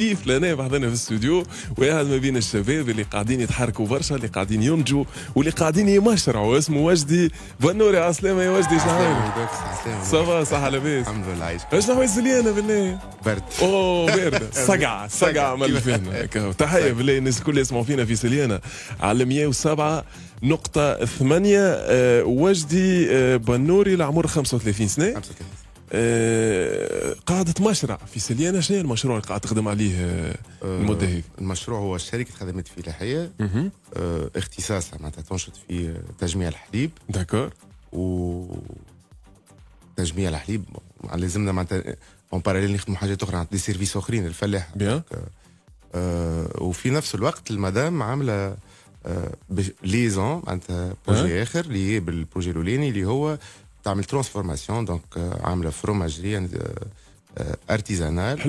كيف لنا بعضنا في الاستوديو واحد ما بين الشباب اللي قاعدين يتحركوا برشا اللي قاعدين ينجوا واللي قاعدين يمشرعوا اسمه وجدي بنوري على السلامه يا وجدي شنو شحالك صبا صح لاباس الحمد لله عايش اش نحوس انا بالله برد اوه برد صقعه صقعه من فينا تحيه بالله الناس الكل يسمعوا فينا في سليانة على 107 نقطة ثمانية آه، وجدي آه، بنوري العمر 35 سنة 35 آه، قاعدة مشرع في سليانة شنو المشروع اللي قاعد تخدم عليه آه، آه، المدة هذه؟ المشروع هو شركة خدمات فلاحية اختصاصها معناتها تنشط في تجميع الحليب داكور و تجميع الحليب لازمنا معناتها اون باراليل نخدموا حاجات اخرى دي سيرفيس اخرين الفلاح بيان وفي نفس الوقت المدام عامله ليزون معناتها بروجي اخر اللي هي بالبروجي الاولاني اللي هو dans la une transformation, donc tu euh, fromagerie euh, euh, artisanale.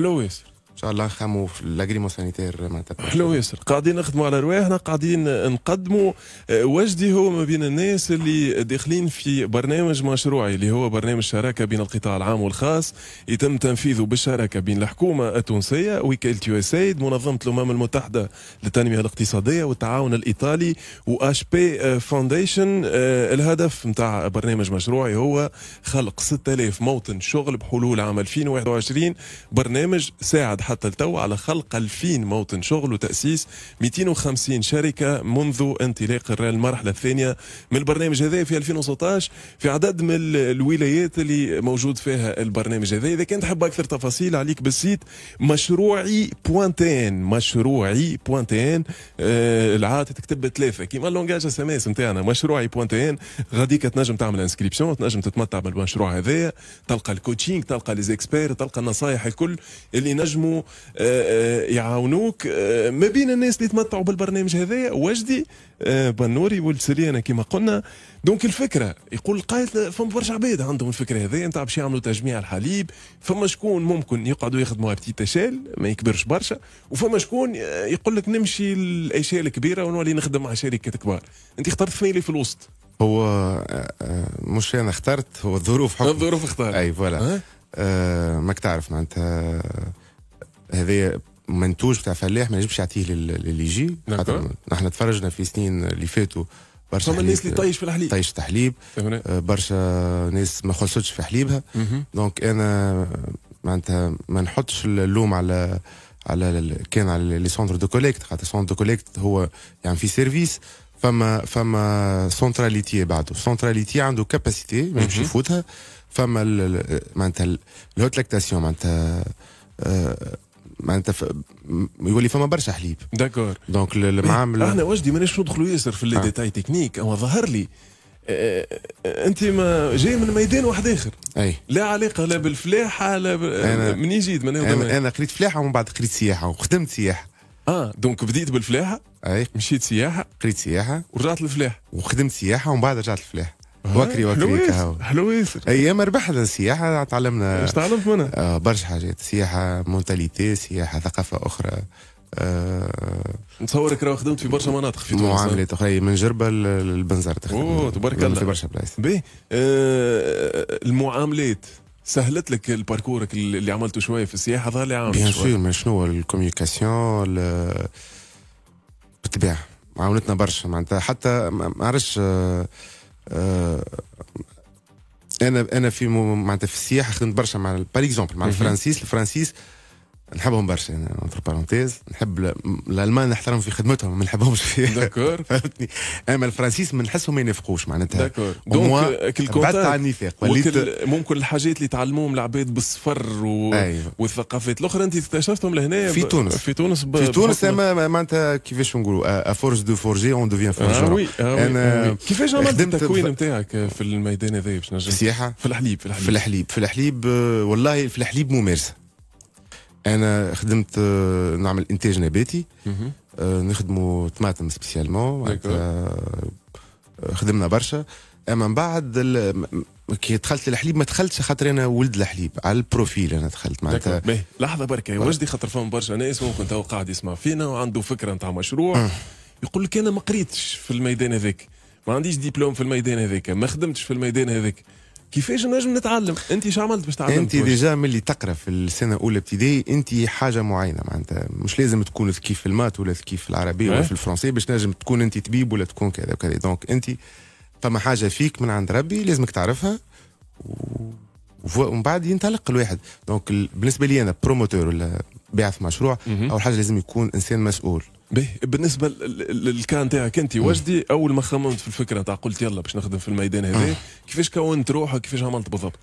ان شاء الله نخموا في لاجريمو سانيتير معناتها حلو ياسر قاعدين نخدموا على رواحنا قاعدين نقدموا آه، وجدي هو ما بين الناس اللي داخلين في برنامج مشروعي اللي هو برنامج شراكه بين القطاع العام والخاص يتم تنفيذه بالشراكه بين الحكومه التونسيه وكالت يو سيد منظمه الامم المتحده للتنميه الاقتصاديه والتعاون الايطالي واش بي فاونديشن آه، الهدف نتاع برنامج مشروعي هو خلق 6000 موطن شغل بحلول عام 2021 برنامج ساعد حتى لتو على خلق 2000 موطن شغل وتاسيس 250 شركه منذ انطلاق المرحله الثانيه من البرنامج هذا في 2016 في عدد من الولايات اللي موجود فيها البرنامج هذا اذا كنت تحب اكثر تفاصيل عليك بالسيت مشروعي بوانتين مشروعي بوانتين آه العاده تكتب ثلاثه كيما اللونجاج اس ام اس نتاعنا مشروعي بوانتين غاديك تنجم تعمل انسكريبسيون تنجم تتمتع بالمشروع هذايا تلقى الكوتشينج تلقى ليزيكسبير تلقى النصائح الكل اللي نجموا آه، آه، يعاونوك آه، ما بين الناس اللي تمتعوا بالبرنامج هذايا وجدي بنوري ولد سليانه كما قلنا دونك الفكره يقول قايد فما برشا عباد عندهم الفكره هذايا نتاع باش يعملوا تجميع الحليب فما شكون ممكن يقعدوا يخدموا بتي تشال ما يكبرش برشا وفما شكون يقول لك نمشي الاشياء كبيره ونولي نخدم مع شركات كبار انت اخترت اثنين اللي في الوسط هو مش انا اخترت هو الظروف حكم الظروف اختارت اي فوالا أه؟ أه ماك تعرف معناتها هذايا منتوج بتاع فلاح ما نجمش يعطيه للي يجي نعم. نحن تفرجنا في سنين اللي فاتوا برشا فما الناس اللي طيش في الحليب طيش في الحليب آه، برشا ناس ما خلصتش في حليبها دونك انا معناتها ما نحطش اللوم على على كان على لي سونتر دو كوليكت خاطر سونتر دو كوليكت هو يعني في سيرفيس فما فما سونتراليتي بعده سونتراليتي عنده كاباسيتي ما يمشي يفوتها فما معناتها الهوت لاكتاسيون معناتها آه، معناتها ف... يولي فما برشا حليب داكور دونك المعامل إيه، احنا وجدي ماناش ندخلوا ياسر في لي ديتاي تكنيك اما ظهر لي آه، آه، انت ما جاي من ميدان واحد اخر اي لا علاقه لا بالفلاحه لا ب... أنا... من يزيد من أنا, انا قريت فلاحه ومن بعد قريت سياحه وخدمت سياحه اه دونك بديت بالفلاحه اي مشيت سياحه قريت سياحه ورجعت للفلاحه وخدمت سياحه ومن بعد رجعت للفلاحه وكري وكري كهو حلو ياسر ايام ربحنا السياحه تعلمنا ايش تعلمت منها؟ آه برشا حاجات سياحه مونتاليتي سياحه ثقافه اخرى آه راه خدمت في برشا مناطق في تونس معاملات اخرى من جربه للبنزرت اوه تبارك الله في برشا بلايص باهي آه المعاملات سهلت لك الباركورك اللي عملته شويه في السياحه ظهر لي عام بيان سور شنو هو الكوميونيكاسيون بالطبيعه عاونتنا برشا معناتها حتى ما عرفش آه، أه، انا انا في معناتها في السياحه خدمت برشا مع باريكزومبل اكزومبل مع الفرنسيس الفرنسيس نحبهم برشا يعني اونتر بارونتيز نحب الالمان نحترم في خدمتهم ما نحبهمش في داكور فهمتني اما الفرنسيس ما نحسهم ما ينافقوش معناتها داكور دونك بعدت عن النفاق وليت ممكن الحاجات اللي تعلموهم العباد بالسفر و... أيوه. والثقافات الاخرى انت اكتشفتهم لهنا في تونس في تونس ب... في تونس اما معناتها كيفاش نقولوا افورس دو فورجي اون دوفيان فورجي آه وي آه انا ah كيفاش عملت التكوين نتاعك في الميدان هذا باش نجم السياحه في في الحليب في الحليب في الحليب آه، والله في الحليب ممارسه انا خدمت آه، نعمل انتاج نباتي آه، نخدموا طماطم سبيسيالمون آه، خدمنا برشا اما من بعد كي دخلت للحليب ما دخلتش خاطر انا ولد الحليب على البروفيل انا دخلت معناتها لحظه بركه يا وجدي خاطر فهم برشا ناس ممكن تو قاعد يسمع فينا وعنده فكره نتاع مشروع يقول لك انا ما قريتش في الميدان هذاك ما عنديش ديبلوم في الميدان هذاك ما خدمتش في الميدان هذاك كيفاش نجم نتعلم انت شو عملت باش تعلم انت ديجا ملي تقرا في السنه الاولى ابتدائي انت حاجه معينه معناتها مش لازم تكون ذكي في المات ولا ذكي في العربيه ولا إيه. في الفرنسيه باش نجم تكون انت طبيب ولا تكون كذا وكذا دونك انت فما حاجه فيك من عند ربي لازمك تعرفها ومن بعد ينطلق الواحد دونك بالنسبه لي انا بروموتور ولا باعث مشروع اول حاجه لازم يكون انسان مسؤول به بالنسبه للكان تاعك انت وجدي اول ما خممت في الفكره تاع قلت يلا باش نخدم في الميدان هذا آه. كيفاش كونت روحك كيفاش عملت بالضبط؟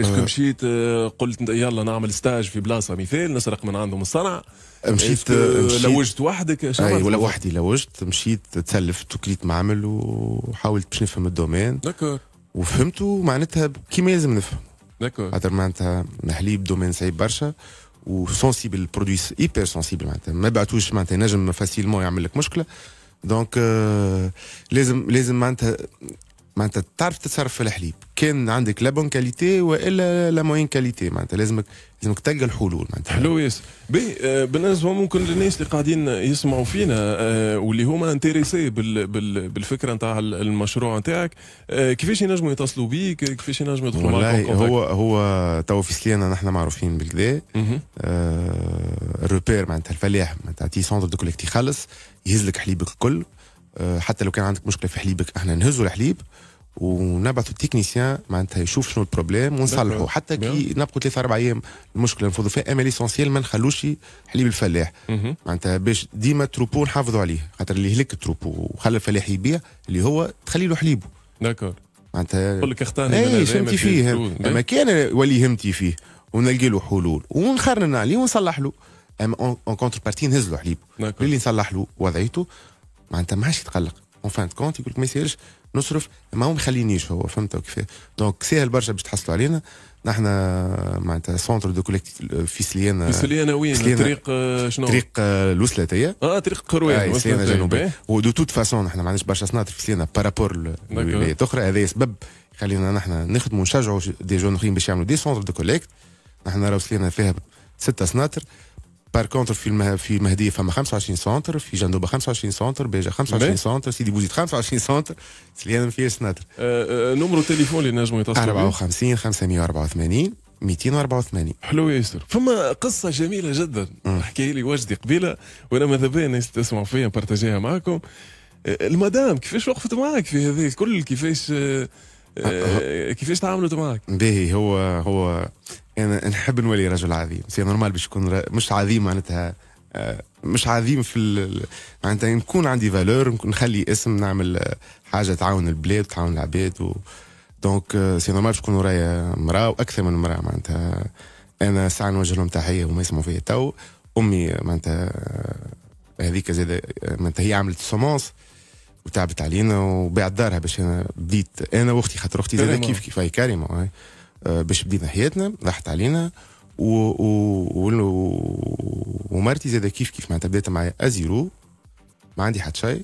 اسكو آه. مشيت آه، قلت يلا نعمل ستاج في بلاصه مثال نسرق من عندهم الصنع مشيت, مشيت لوجت وحدك اي ولا وحدي لوجت مشيت تسلفت وكليت معمل وحاولت باش نفهم الدومين داكور وفهمته معناتها كيما لازم نفهم داكور خاطر معناتها محلي دومين صعيب برشا ou sensible produit hyper sensible maintenant mais batouche tout, maintenant j'aime facilement et amène le donc euh, les les معناتها تعرف تتصرف في الحليب كان عندك لا بون كاليتي والا لا موين كاليتي معناتها لازمك لازمك تلقى الحلول معناتها حلو ياسر باهي بالنسبه ممكن للناس اللي قاعدين يسمعوا فينا آه، واللي هما انتريسي بالفكره نتاع المشروع نتاعك آه، كيفاش ينجموا يتصلوا بيك كيفاش ينجموا يدخلوا معك هو هو تو في سلينا نحن معروفين آه الروبير معناتها الفلاح معناتها تي سونتر دو كوليكتي خلص يهز لك حليبك الكل آه، حتى لو كان عندك مشكله في حليبك احنا نهزوا الحليب ونبعثوا التكنيسيان معناتها يشوف شنو البروبليم ونصلحوا حتى كي نبقوا ثلاثة أربع أيام المشكلة نفوضوا فيها أما ليسونسيال ما نخلوش حليب الفلاح معناتها باش ديما تروبو نحافظوا عليه خاطر اللي يهلك التروبو وخلى الفلاح يبيع اللي هو تخلي له حليبه داكور معناتها لك اختاني اي فهمتي فيه اما إيه. كان ولي همتي فيه ونلقي له حلول ونخرن عليه ونصلح له اما اون كونتر بارتي نهز له حليبه اللي نصلح له وضعيته معناتها ما عادش يتقلق اون فان كونت يقول لك ما يسالش نصرف ما هو مخلينيش هو فهمت كيف دونك ساهل برشا باش تحصلوا علينا نحن معناتها سونتر دو كوليكت في سليانة في سليانة وين سليانة طريق آه، شنو طريق آه، الوسلاتية اه طريق قروي آه سليانة جنوبي ودو توت فاسون نحن ما عندناش برشا صناعة في سليانة بارابور لولايات أخرى هذا سبب خلينا نحن نخدموا ونشجعوا دي جون اخرين باش يعملوا دي سونتر دو كوليكت نحن راه سليانة فيها ستة سناتر بار كونتر في في مهديه فما 25 سنتر في جندوبه 25 سنتر بيجا 25 سنتر سيدي بوزيد 25 سنتر سليان في سنتر نمرو تليفون اللي نجموا يتصلوا 54 584 284 حلو ياسر فما قصة جميلة جدا حكي لي وجدي قبيلة وانا ماذا بيا الناس تسمع فيا نبارتاجيها معكم المدام كيفاش وقفت معك في هذا الكل كيفاش كيفاش تعاملت معك؟ باهي هو هو انا يعني نحب نولي رجل عظيم سي نورمال باش نكون مش عظيم معناتها آه، مش عظيم في معناتها نكون عندي فالور نخلي اسم نعمل آه، حاجه تعاون البلاد تعاون العباد و... دونك آه، سي نورمال باش تكون ورايا مراه واكثر من مراه معناتها انا ساعه نوجه لهم تحيه وما يسمعوا فيا تو امي معناتها هذيك زاد معناتها هي عملت سومونس وتعبت علينا وبعت دارها باش انا بديت انا واختي خاطر اختي زاد كيف كيف هي كارمه آه، باش بدينا حياتنا راحت علينا و, و, و ومرتي زاد كيف كيف معناتها بدات معايا ازيرو ما عندي حد شيء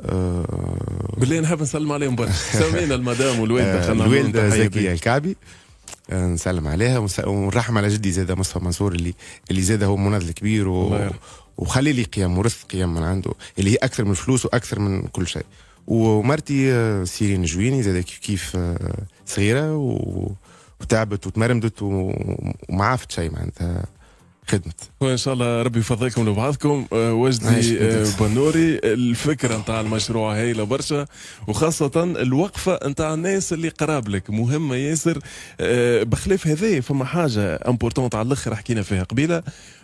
أه بالله نحب نسلم عليهم برشا سامينا المدام والوالده آه، خلينا الوالده زكيه الكعبي آه، نسلم عليها ونرحم على جدي زاده مصطفى منصور اللي اللي زاده هو مناضل كبير و... وخلي لي قيم ورث قيم من عنده اللي هي اكثر من الفلوس واكثر من كل شيء ومرتي سيرين جويني زاده كيف كيف صغيره و... وتعبت وتمرمدت وما عرفت شيء معناتها خدمت وان شاء الله ربي يفضلكم لبعضكم آه، وجدي آه، بنوري الفكره نتاع المشروع هايله برشا وخاصه الوقفه نتاع الناس اللي قراب لك مهمه ياسر آه، بخلاف هذا فما حاجه امبورتونت على الاخر حكينا فيها قبيله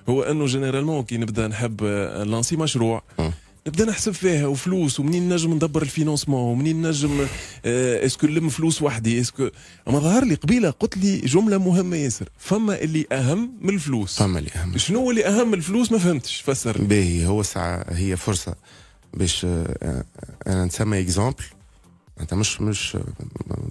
هو انه جينيرالمون كي نبدا نحب لانسي مشروع م. نبدا نحسب فيها وفلوس ومنين نجم ندبر الفينونسمون ومنين نجم آه اسكو نلم فلوس وحدي اسكو اما ظهر لي قبيله قلت لي جمله مهمه ياسر فما اللي اهم من الفلوس فما اللي اهم شنو اللي اهم من الفلوس ما فهمتش فسر باهي هو ساعه هي فرصه باش آه، آه، انا نسمى اكزومبل انت مش مش آه،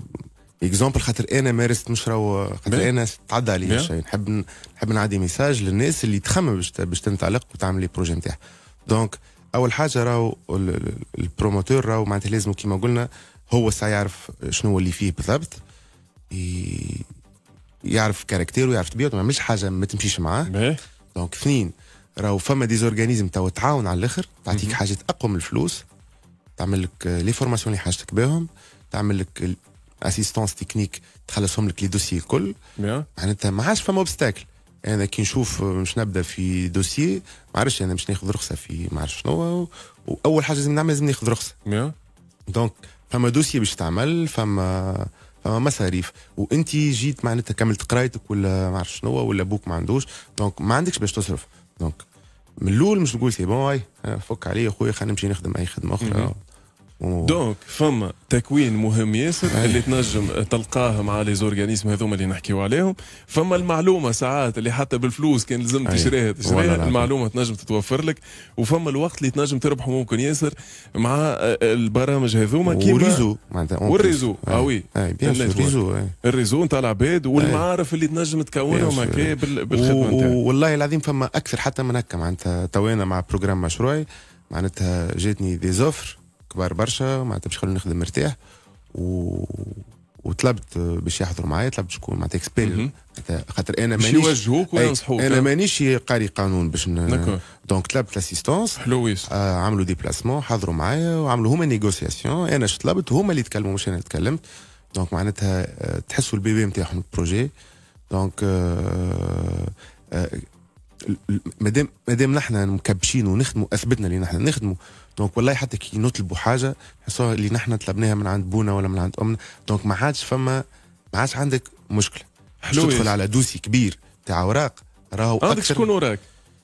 اكزومبل خاطر انا مارست مش راهو خاطر انا تعدى عليا شيء نحب نحب نعدي ميساج للناس اللي تخمم باش باش تنطلق وتعمل لي بروجي نتاعها دونك اول حاجه راهو البروموتور راهو معناتها لازم كيما قلنا هو سا يعرف شنو اللي فيه بالضبط يعرف كاركتير ويعرف طبيعته ما مش حاجه ما تمشيش معاه دونك اثنين راهو فما ديزورغانيزم تو تعاون على الاخر تعطيك حاجات اقوى من الفلوس تعمل لك لي فورماسيون اللي حاجتك بهم تعمل لك اسيستونس تكنيك تخلصهم لك لي دوسي الكل معناتها ما عادش فما اوبستاكل انا كي نشوف مش نبدا في دوسيي ما عرفش انا مش ناخذ رخصه في ما عرفش شنو واول حاجه لازم نعمل لازم ناخذ رخصه دونك فما دوسيي باش تعمل فما فما مصاريف وانت جيت معناتها كملت قرايتك ولا ما عرفش شنو ولا ابوك ما عندوش دونك ما عندكش باش تصرف دونك من الاول مش نقول سي بون فك عليا اخويا خلينا نمشي نخدم اي خدمه اخرى دونك فما تكوين مهم ياسر أيه. اللي تنجم تلقاه مع لي زورغانيزم هذوما اللي نحكيو عليهم فما المعلومه ساعات اللي حتى بالفلوس كان لازم أيه. تشريها تشريها المعلومه تنجم تتوفر لك وفما الوقت اللي تنجم تربحه ممكن ياسر مع البرامج هذوما كيما والريزو والريزو اه وي الريزو الريزو نتاع العباد والمعارف اللي تنجم تكونهم هكا بالخدمه نتاعك والله العظيم فما اكثر حتى من هكا معناتها توانا مع بروجرام مشروعي معناتها جاتني دي زوفر كبار برشا معناتها باش خلوني نخدم مرتاح و وطلبت باش يحضروا معايا طلبت شكون معناتها اكسبير خاطر انا مانيش يوجهوك وينصحوك انا آه؟ مانيش قاري قانون باش دونك طلبت لاسيستونس حلو آه عملوا ديبلاسمون حضروا معايا وعملوا هما نيغوسياسيون انا اش طلبت هما اللي تكلموا مش انا تكلمت دونك معناتها آه، تحسوا البيبي نتاعهم البروجي دونك آه آه مادام مادام نحن مكبشين ونخدموا اثبتنا اللي نحن نخدموا دونك والله حتى كي نطلبوا حاجه حصوها اللي نحن طلبناها من عند بونا ولا من عند امنا دونك ما عادش فما ما عادش عندك مشكله حلو تدخل على دوسي كبير تاع اوراق راهو عندك شكون وراك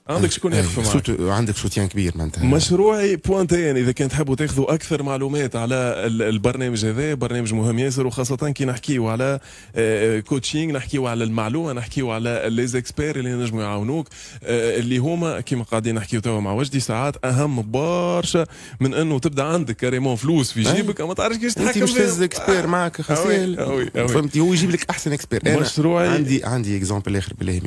عندك شكون إيه، يخدم معك عندك سوتيان كبير معناتها مشروعي بوانتين اذا كان تحبوا تاخذوا اكثر معلومات على البرنامج هذا برنامج مهم ياسر وخاصه كي نحكيو على كوتشينغ آه، آه، نحكيو على المعلومه نحكيو على ليزيكسبير اللي ينجموا يعاونوك آه، اللي هما كيما قاعدين نحكيو توا مع وجدي ساعات اهم برشا من انه تبدا عندك كريمون فلوس في إيه. جيبك ما تعرفش كيفاش تحكم انت مش لازم اكسبير معك خسيل فهمتي هو يجيب لك احسن اكسبير مشروعي عندي عندي اكزومبل اخر بالله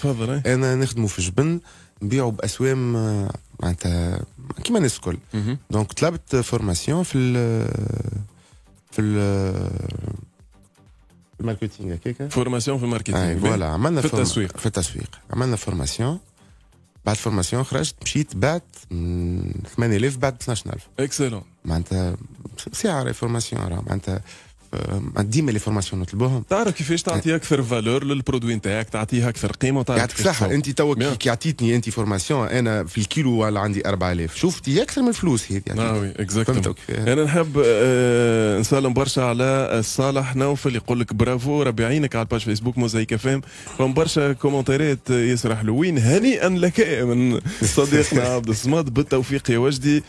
تفضل إيه. انا نخدمه في جبن نبيعوا باسوام آه، معناتها كيما الناس الكل دونك طلبت فورماسيون في الـ في ال الماركتينغ هكاك فورماسيون في الماركتينغ فوالا عملنا في التسويق في التسويق عملنا فورماسيون بعد فورماسيون خرجت مشيت بعت 8000 بعد 12000 اكسلون معناتها ساعه فورماسيون راه معناتها ديما لي فورماسيون نطلبوهم تعرف كيفاش تعطي أه. اكثر فالور للبرودوي نتاعك تعطيها اكثر قيمه وتعطيها يعطيك صحه انت تو كي عطيتني انت فورماسيون انا في الكيلو ولا عندي 4000 شفت هي اكثر من الفلوس هذه يعني وي ah اكزاكتلي أه. انا نحب أه، نسلم برشا على صالح نوفل يقول لك برافو ربي يعينك على الباج فيسبوك موزايك اف ام فهم برشا كومنتيرات ياسر حلوين هنيئا لك من صديقنا عبد الصمد بالتوفيق يا وجدي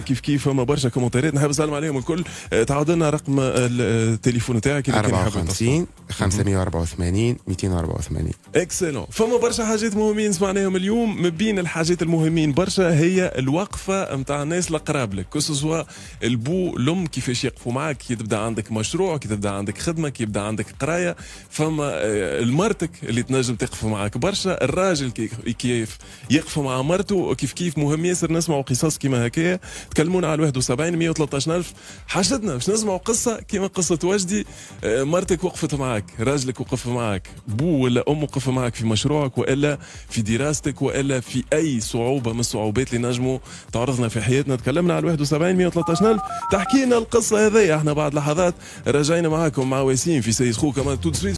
كيف كيف فما برشا كومنتيرات نحب نسلم عليهم الكل تعاود لنا رقم التليفون تاعك اللي 54 584 284 اكسلون فما برشا حاجات مهمين سمعناهم اليوم من بين الحاجات المهمين برشا هي الوقفه نتاع الناس القراب لك كو البو الام كيفاش يقفوا معاك كي تبدا عندك مشروع كي تبدا عندك خدمه كي يبدا عندك قرايه فما آه، مرتك اللي تنجم تقف معاك برشا الراجل كيف يقف مع مرته كيف كيف مهم ياسر نسمعوا قصص كيما هكايا تكلمونا على 71 113 الف حاجتنا باش نسمعوا قصه كيما قصه وجدي آه، مرتك وقفت معك راجلك وقف معك بو ولا ام وقف معك في مشروعك والا في دراستك والا في اي صعوبه من الصعوبات اللي نجموا تعرضنا في حياتنا تكلمنا على 71 الف تحكينا القصه هذيا احنا بعد لحظات رجعنا معاكم مع وسيم في سيسخو كمان تود